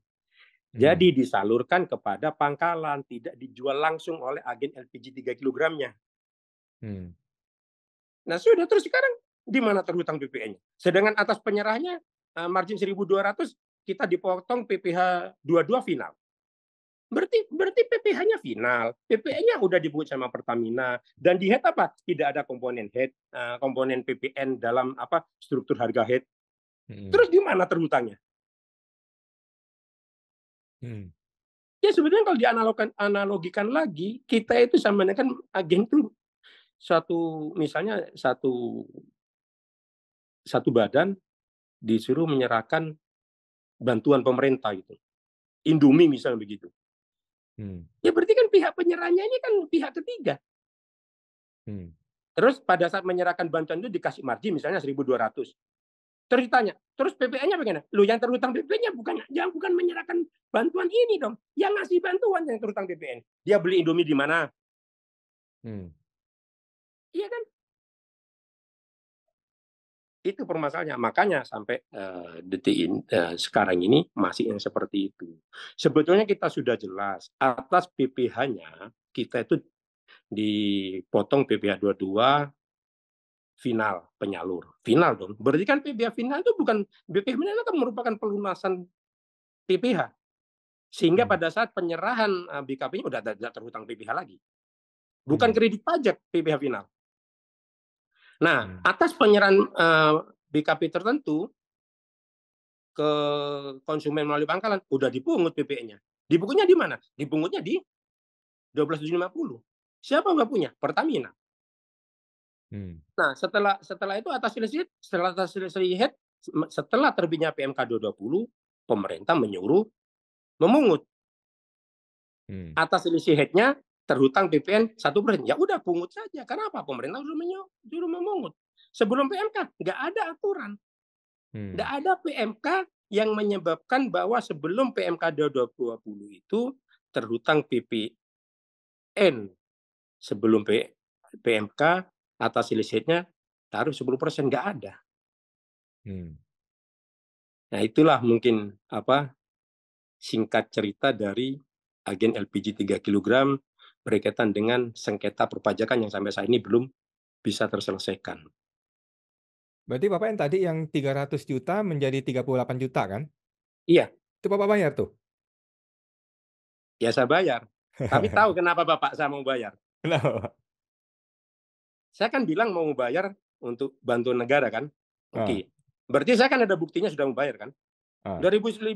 jadi hmm. disalurkan kepada pangkalan, tidak dijual langsung oleh agen LPG 3 kilogramnya. Hmm. Nah sudah terus sekarang di mana terhutang PPN-nya? Sedangkan atas penyerahnya eh, margin 1.200 kita dipotong PPh 22 final. Berarti berarti PPh-nya final. PPN-nya e udah dibuat sama Pertamina dan di head apa? Tidak ada komponen head, uh, komponen PPN dalam apa struktur harga head. Hmm. Terus di mana terhutangnya? Hmm. Ya sebetulnya kalau dianalogikan analogikan lagi, kita itu sama dengan agen tuh satu misalnya satu satu badan disuruh menyerahkan bantuan pemerintah itu. Indomie misalnya begitu. Hmm. Ya berarti kan pihak penyerahnya ini kan pihak ketiga. Hmm. Terus pada saat menyerahkan bantuan itu dikasih margin misalnya 1.200. Terus ditanya, terus PPN-nya bagaimana? Lu yang terutang PPN-nya bukan yang bukan menyerahkan bantuan ini dong. Yang ngasih bantuan yang terutang PPN. Dia beli Indomie di mana? Hmm. Iya kan? itu permasalahannya makanya sampai uh, detik ini uh, eh, sekarang ini masih yang seperti itu sebetulnya kita sudah jelas atas PPh-nya kita itu dipotong PPh 22 final penyalur final dong berarti kan PPh final itu bukan PPh final itu kan merupakan pelunasan PPh sehingga hmm. pada saat penyerahan eh, BKP-nya udah tidak terhutang PPh lagi bukan hmm. kredit pajak PPh final Nah, hmm. atas penyerahan uh, eh, BKP tertentu ke konsumen melalui pangkalan, udah dipungut PPN-nya. Dipungutnya di mana? Dipungutnya di 12750. Siapa punya? Pertamina. Hmm. Nah, setelah setelah itu atas selisih setelah atas selisih setelah terbitnya PMK 220, pemerintah menyuruh memungut. Hmm. Atas selisih terhutang PPN satu persen. Ya udah pungut saja. Karena apa? Pemerintah sudah menyo, suruh memungut. Sebelum PMK nggak ada aturan, hmm. ada PMK yang menyebabkan bahwa sebelum PMK 2020 itu terhutang PPN sebelum P, PMK atas ilisitnya taruh 10 persen nggak ada. Hmm. Nah itulah mungkin apa singkat cerita dari agen LPG 3 kg berkaitan dengan sengketa perpajakan yang sampai saat ini belum bisa terselesaikan. Berarti Bapak yang tadi yang 300 juta menjadi 38 juta kan? Iya. Itu Bapak bayar tuh? Ya saya bayar. Tapi tahu kenapa Bapak saya mau bayar? Kenapa? Saya kan bilang mau bayar untuk bantuan negara kan? Oke. Okay. Ah. Berarti saya kan ada buktinya sudah membayar kan? Ah. 2019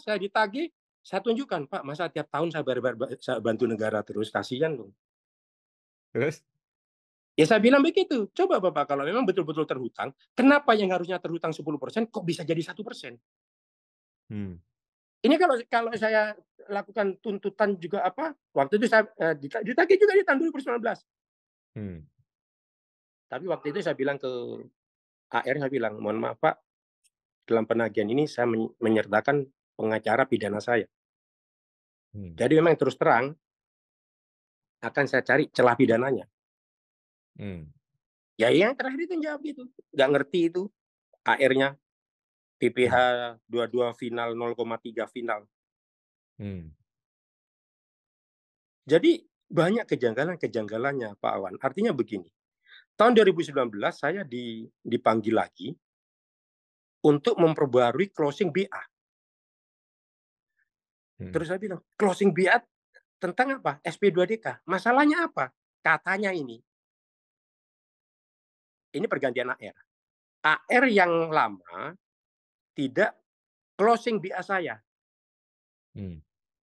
saya ditagih saya tunjukkan, Pak, masa tiap tahun saya, bar saya bantu negara terus, kasihan loh, Terus? Ya saya bilang begitu. Coba Bapak kalau memang betul-betul terhutang, kenapa yang harusnya terhutang 10% kok bisa jadi satu persen? Hmm. Ini kalau kalau saya lakukan tuntutan juga apa? Waktu itu saya eh, ditagih juga di tahun 2019. Hmm. Tapi waktu itu saya bilang ke AR saya bilang, mohon maaf Pak, dalam penagihan ini saya menyertakan pengacara pidana saya. Hmm. Jadi memang terus terang akan saya cari celah pidananya. Hmm. Ya, ya yang terakhir itu jawab itu, nggak ngerti itu AR-nya PPH 22 hmm. final 0,3 final. Hmm. Jadi banyak kejanggalan-kejanggalannya Pak Awan. Artinya begini, tahun 2019 saya dipanggil lagi untuk memperbarui closing BA. Hmm. Terus saya bilang, closing biat tentang apa? SP2DK. Masalahnya apa? Katanya ini. Ini pergantian AR. AR yang lama tidak closing BA saya. Hmm.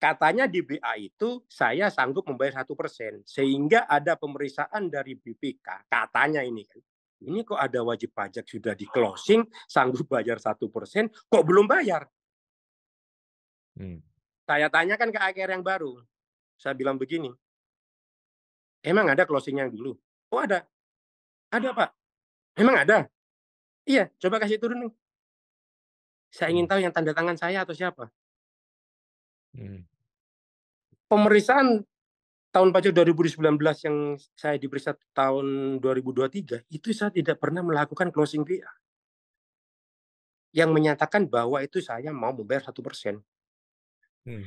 Katanya di BA itu saya sanggup membayar satu persen sehingga ada pemeriksaan dari BPK. Katanya ini kan, ini kok ada wajib pajak sudah di closing sanggup bayar satu persen, kok belum bayar? Hmm. Saya tanyakan ke AKR yang baru. Saya bilang begini, emang ada closing yang dulu? Oh ada. Ada Pak. Emang ada? Iya, coba kasih turun nih. Saya ingin hmm. tahu yang tanda tangan saya atau siapa. Hmm. Pemeriksaan tahun pajak 2019 yang saya diperiksa tahun 2023 itu saya tidak pernah melakukan closing PA yang menyatakan bahwa itu saya mau membayar satu persen. Hmm.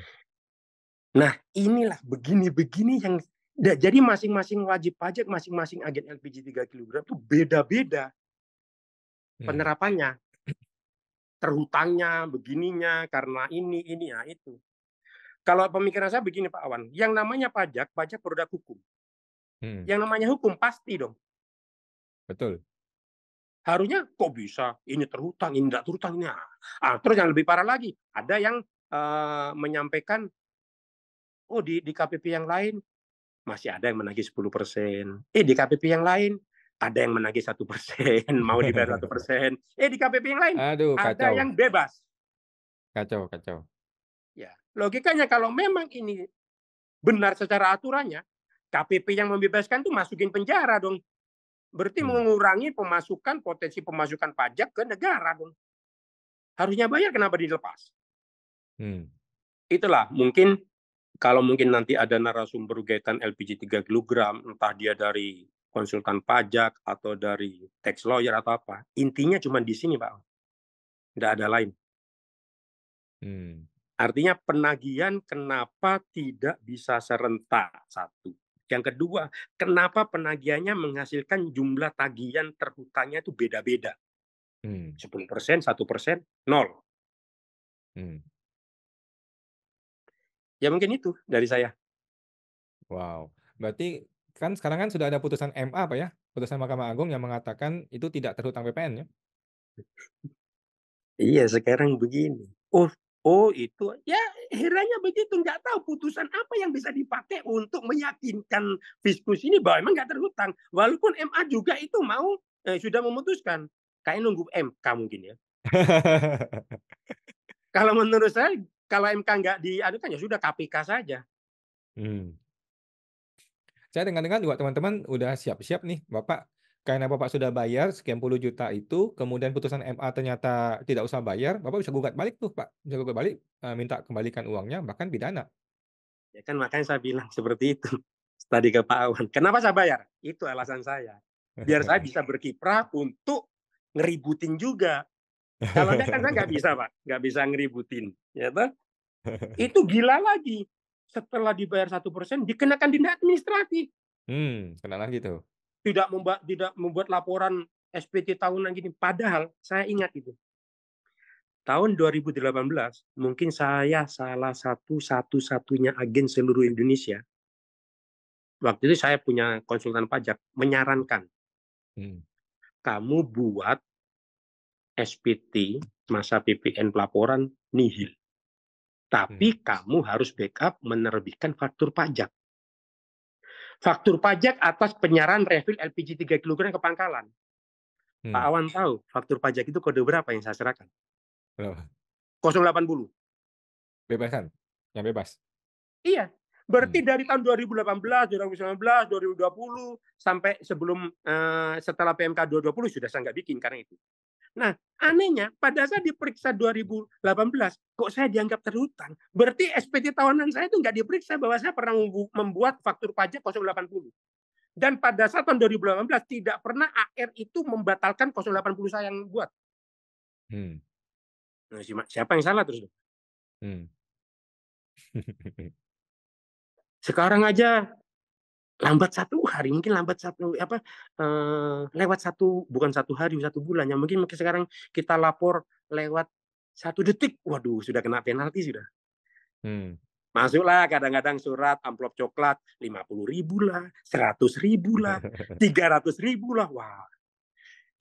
Nah, inilah begini-begini yang jadi masing-masing wajib pajak, masing-masing agen LPG 3 kg itu beda-beda hmm. penerapannya. Terhutangnya, begininya, karena ini, ini, ya itu. Kalau pemikiran saya begini Pak Awan, yang namanya pajak, pajak produk hukum. Hmm. Yang namanya hukum pasti dong. Betul. Harusnya kok bisa ini terhutang, ini tidak terhutang. Ah. ah, terus yang lebih parah lagi, ada yang Eh, menyampaikan, oh di, di KPP yang lain masih ada yang menagih 10 persen. Eh di KPP yang lain ada yang menagih satu persen, mau dibayar satu persen. Eh di KPP yang lain Aduh, kacau. ada yang bebas. Kacau, kacau. Ya logikanya kalau memang ini benar secara aturannya, KPP yang membebaskan tuh masukin penjara dong. Berarti hmm. mengurangi pemasukan potensi pemasukan pajak ke negara dong. Harusnya bayar kenapa dilepas? Hmm. Itulah mungkin kalau mungkin nanti ada narasumber kaitan LPG 3 kg, entah dia dari konsultan pajak atau dari tax lawyer atau apa, intinya cuma di sini Pak. Tidak ada lain. Hmm. Artinya penagihan kenapa tidak bisa serentak satu. Yang kedua, kenapa penagihannya menghasilkan jumlah tagihan terhutangnya itu beda-beda. Hmm. 10 persen, 1 persen, Hmm. Ya mungkin itu dari saya. Wow, berarti kan sekarang kan sudah ada putusan MA Pak ya? Putusan Mahkamah Agung yang mengatakan itu tidak terhutang PPN ya? Iya, sekarang begini. Oh, Oh itu ya heranya begitu nggak tahu putusan apa yang bisa dipakai untuk meyakinkan fiskus ini bahwa emang nggak terhutang walaupun MA juga itu mau eh, sudah memutuskan kayak nunggu MK mungkin ya. Kalau menurut saya kalau MK nggak diadukan ya sudah KPK saja. Hmm. Saya dengar-dengar juga teman-teman udah siap-siap nih, Bapak. Karena Bapak sudah bayar sekian puluh juta itu, kemudian putusan MA ternyata tidak usah bayar, Bapak bisa gugat balik tuh, Pak. Bisa gugat balik, eh, minta kembalikan uangnya, bahkan pidana. Ya kan makanya saya bilang seperti itu tadi ke Pak Awan. Kenapa saya bayar? Itu alasan saya. Biar saya bisa berkiprah untuk ngeributin juga. Kalau enggak kan saya nggak bisa, Pak. Nggak bisa ngeributin. Ya toh? Itu gila lagi. Setelah dibayar satu persen, dikenakan denda administrasi. Hmm, kena lagi tuh. Tidak membuat tidak membuat laporan SPT tahunan gini. Padahal saya ingat itu. Tahun 2018 mungkin saya salah satu satu-satunya agen seluruh Indonesia. Waktu itu saya punya konsultan pajak menyarankan hmm. kamu buat SPT masa PPN pelaporan nihil. Tapi hmm. kamu harus backup menerbitkan faktur pajak. Faktur pajak atas penyaran refill LPG 3 kg ke pangkalan. Hmm. Pak Awan tahu faktur pajak itu kode berapa yang saya serahkan? Berapa? 080. Bebasan, yang bebas. Iya, berarti hmm. dari tahun 2018, 2019, 2020 sampai sebelum uh, setelah PMK 2020 sudah saya nggak bikin karena itu. Nah, anehnya pada saat diperiksa 2018, kok saya dianggap terhutang? Berarti SPT tahunan saya itu nggak diperiksa bahwa saya pernah membuat faktur pajak 080. Dan pada saat tahun 2018 tidak pernah AR itu membatalkan 080 saya yang buat. Hmm. Nah, siapa yang salah terus? Hmm. Sekarang aja lambat satu hari mungkin lambat satu apa eh, lewat satu bukan satu hari satu bulan yang mungkin mungkin sekarang kita lapor lewat satu detik waduh sudah kena penalti sudah hmm. masuklah kadang-kadang surat amplop coklat lima puluh ribu lah seratus ribu lah tiga ratus ribu lah wah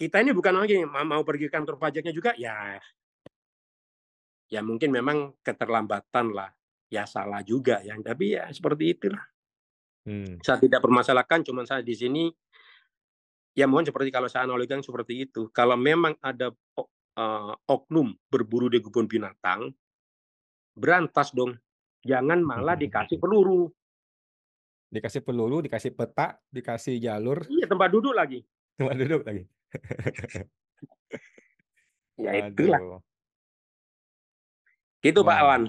kita ini bukan lagi mau pergi kantor pajaknya juga ya ya mungkin memang keterlambatan lah ya salah juga yang tapi ya seperti itulah Hmm. Saya tidak permasalahkan, cuman saya di sini ya mohon seperti kalau saya analogikan seperti itu. Kalau memang ada uh, oknum berburu di kebun binatang, berantas dong. Jangan malah dikasih peluru. Dikasih peluru, dikasih peta, dikasih jalur. Iya, tempat duduk lagi. Tempat duduk lagi. ya itulah. Gitu Pak Awan.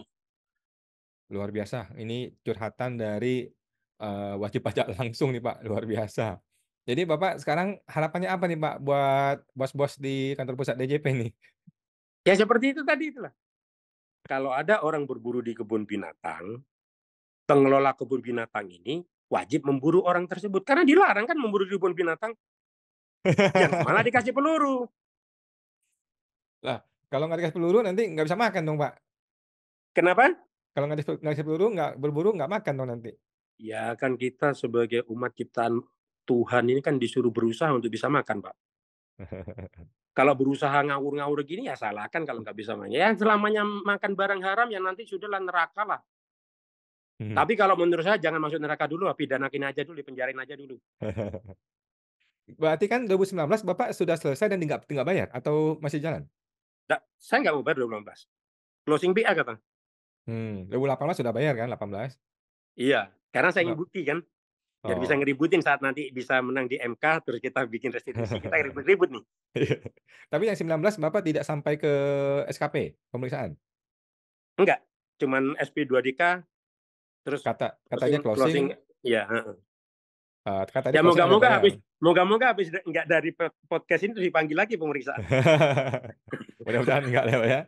Luar biasa. Ini curhatan dari uh, wajib pajak langsung nih Pak, luar biasa. Jadi Bapak sekarang harapannya apa nih Pak buat bos-bos di kantor pusat DJP nih? Ya seperti itu tadi itulah. Kalau ada orang berburu di kebun binatang, pengelola kebun binatang ini wajib memburu orang tersebut karena dilarang kan memburu di kebun binatang. malah dikasih peluru. Lah, kalau nggak dikasih peluru nanti nggak bisa makan dong, Pak. Kenapa? Kalau nggak dikasih peluru nggak berburu nggak makan dong nanti. Ya kan kita sebagai umat ciptaan Tuhan ini kan disuruh berusaha untuk bisa makan, Pak. kalau berusaha ngawur-ngawur gini ya salah kan kalau nggak bisa makan. Ya selamanya makan barang haram ya nanti sudahlah neraka lah. Hmm. Tapi kalau menurut saya jangan masuk neraka dulu, tapi pidanakin aja dulu, dipenjarin aja dulu. Berarti kan 2019 Bapak sudah selesai dan tinggal, tinggal bayar atau masih jalan? Nggak, saya nggak mau bayar 2019. Closing BA kata. Hmm, 2018 sudah bayar kan 18? Iya, karena saya ingin bukti kan. Biar oh. bisa ngeributin saat nanti bisa menang di MK terus kita bikin restitusi, kita ribut-ribut nih. Iya. Tapi yang 19 Bapak tidak sampai ke SKP pemeriksaan? Enggak, cuman SP2DK terus kata katanya closing. closing ya, Uh, kan tadi ya moga-moga habis moga-moga habis nggak dari podcast ini dipanggil lagi pemeriksaan. Mudah-mudahan nggak lewat ya.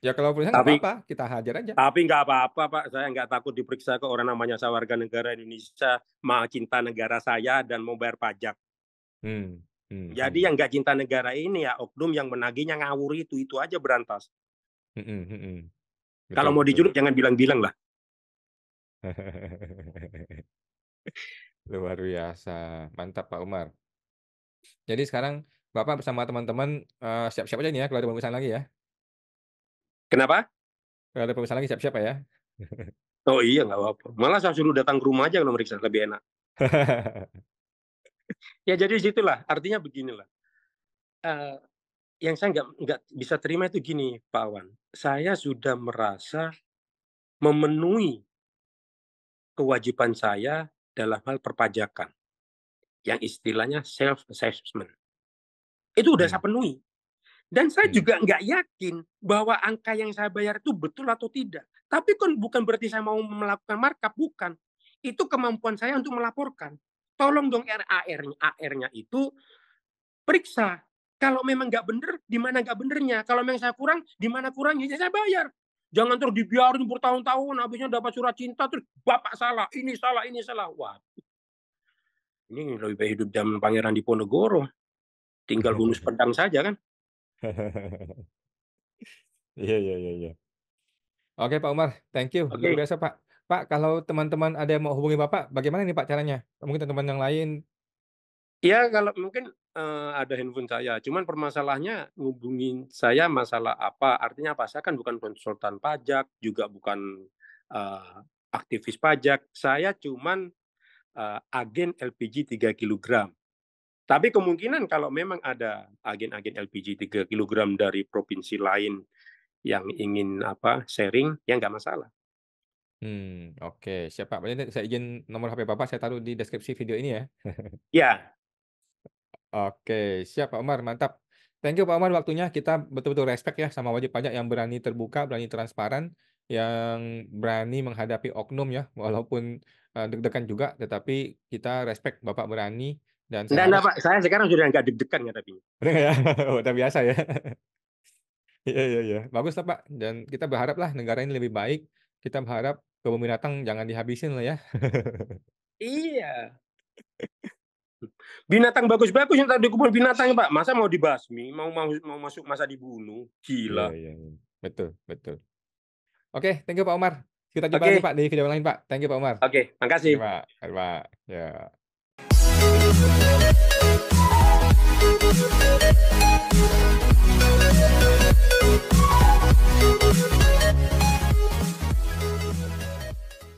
ya kalau pemeriksaan tapi, apa, apa kita hajar aja. Tapi nggak apa-apa Pak, saya nggak takut diperiksa ke orang namanya saya warga negara Indonesia, mah cinta negara saya dan mau bayar pajak. Hmm. Hmm. Jadi hmm. yang nggak cinta negara ini ya oknum yang menagihnya ngawur itu itu aja berantas. Hmm, hmm, hmm. hmm. kalau mau dijuluk jangan bilang-bilang lah. Luar biasa. Mantap Pak Umar. Jadi sekarang Bapak bersama teman-teman uh, siap-siap aja nih ya kalau ada pemeriksaan lagi ya. Kenapa? Kalau ada pemeriksaan lagi siap-siap ya. Oh iya nggak apa-apa. Malah saya suruh datang ke rumah aja kalau meriksa lebih enak. ya jadi situlah artinya beginilah. Uh, yang saya nggak nggak bisa terima itu gini Pak Wan. Saya sudah merasa memenuhi kewajiban saya dalam hal perpajakan yang istilahnya self assessment itu udah hmm. saya penuhi dan saya hmm. juga nggak yakin bahwa angka yang saya bayar itu betul atau tidak tapi kan bukan berarti saya mau melakukan markup bukan itu kemampuan saya untuk melaporkan tolong dong RAR-nya AR-nya itu periksa kalau memang nggak bener di mana nggak benernya kalau memang saya kurang di mana kurangnya ya saya bayar Jangan terus dibiarin bertahun-tahun habisnya dapat surat cinta terus bapak salah, ini salah, ini salah. Waduh. Ini lebih baik hidup zaman Pangeran di Ponegoro. Tinggal hunus iya, iya. pedang saja kan. Iya, iya, iya, ya. Oke Pak Umar, thank you. Okay. Luar biasa Pak. Pak, kalau teman-teman ada yang mau hubungi Bapak, bagaimana nih Pak caranya? Mungkin teman-teman yang lain. Iya, kalau mungkin uh, ada handphone saya. Cuman permasalahannya ngubungin saya masalah apa? Artinya apa? Saya kan bukan konsultan pajak, juga bukan uh, aktivis pajak. Saya cuman uh, agen LPG 3 kg. Tapi kemungkinan kalau memang ada agen-agen LPG 3 kg dari provinsi lain yang ingin apa sharing, ya nggak masalah. Hmm, oke, okay. Siapa? Saya izin nomor HP Bapak saya taruh di deskripsi video ini ya. ya, Oke, siap Pak Umar, mantap. Thank you Pak Umar waktunya. Kita betul-betul respect ya sama wajib pajak yang berani terbuka, berani transparan, yang berani menghadapi oknum ya, walaupun uh, deg-degan juga, tetapi kita respect Bapak berani dan saya. Enggak, Pak. Saya sekarang sudah nggak deg-degan ya tapi. ya, oh, udah biasa ya. Iya, iya, iya. Bagus lah Pak. Dan kita berharaplah negara ini lebih baik. Kita berharap kebun binatang jangan dihabisin lah ya. iya. Binatang bagus-bagus yang tadi kubur binatang Pak, masa mau dibasmi, mau mau, mau masuk masa dibunuh, gila. Iya, iya. iya. Betul, betul. Oke, okay, thank you Pak Umar Kita jumpa okay. lagi Pak di video lain Pak. Thank you Pak Umar Oke, okay, makasih. terima kasih Pak. Thank you, Pak. Ya. Yeah.